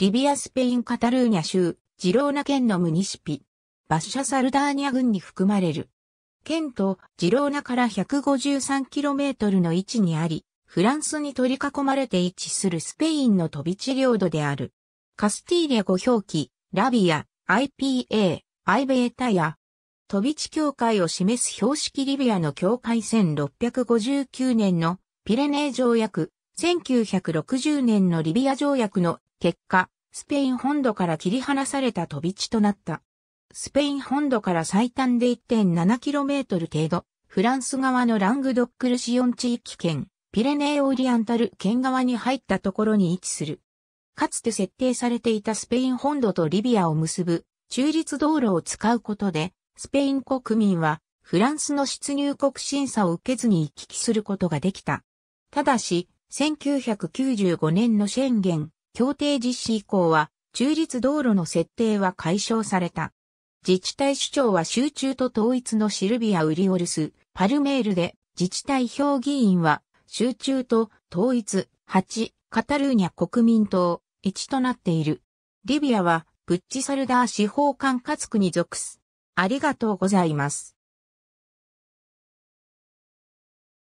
リビアスペインカタルーニャ州、ジローナ県のムニシピ。バッシャサルダーニャ郡に含まれる。県とジローナから 153km の位置にあり、フランスに取り囲まれて位置するスペインの飛び地領土である。カスティーリャ語表記、ラビア、IPA、アイベータや、飛び地境界を示す標識リビアの境界1659年のピレネー条約、1960年のリビア条約の結果、スペイン本土から切り離された飛び地となった。スペイン本土から最短で 1.7km 程度、フランス側のラングドックルシオン地域圏、ピレネーオリアンタル県側に入ったところに位置する。かつて設定されていたスペイン本土とリビアを結ぶ中立道路を使うことで、スペイン国民はフランスの出入国審査を受けずに行き来することができた。ただし、1995年のシェンゲン協定実施以降は、中立道路の設定は解消された。自治体首長は集中と統一のシルビア・ウリオルス、パルメールで、自治体評議員は、集中と統一、8、カタルーニャ国民党、1となっている。リビアは、プッチサルダー司法管轄区に属す。ありがとうございます。